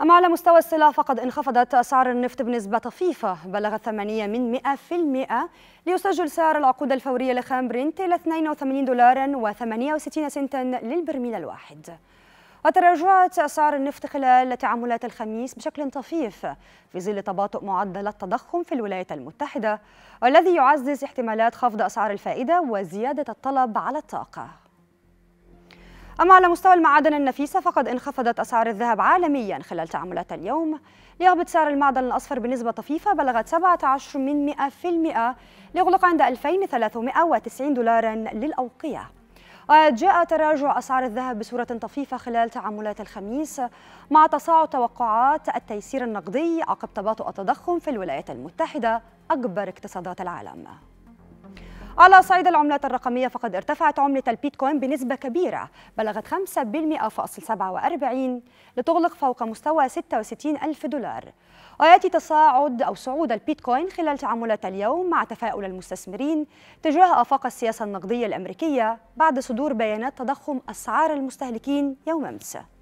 أما على مستوى السلع فقد انخفضت أسعار النفط بنسبة طفيفة بلغت 8 من 100% ليسجل سعر العقود الفورية لخام برنت إلى 82 دولارا و68 سنتا للبرميل الواحد وتراجعت أسعار النفط خلال تعاملات الخميس بشكل طفيف في ظل تباطؤ معدل التضخم في الولايات المتحدة والذي يعزز احتمالات خفض أسعار الفائدة وزيادة الطلب على الطاقة أما على مستوى المعادن النفيسة فقد انخفضت أسعار الذهب عالميا خلال تعاملات اليوم ليهبط سعر المعدن الأصفر بنسبة طفيفة بلغت 17 من 100% ليغلق عند 2390 دولارا للأوقية جاء تراجع أسعار الذهب بصورة طفيفة خلال تعاملات الخميس مع تصاعد توقعات التيسير النقدي عقب تباطؤ التضخم في الولايات المتحدة أكبر اقتصادات العالم على صعيد العملات الرقمية فقد ارتفعت عملة البيتكوين بنسبة كبيرة بلغت 5.47 لتغلق فوق مستوى 66 ألف دولار ويأتي تصاعد أو صعود البيتكوين خلال تعاملات اليوم مع تفاؤل المستثمرين تجاه آفاق السياسة النقدية الأمريكية بعد صدور بيانات تضخم أسعار المستهلكين يوم أمس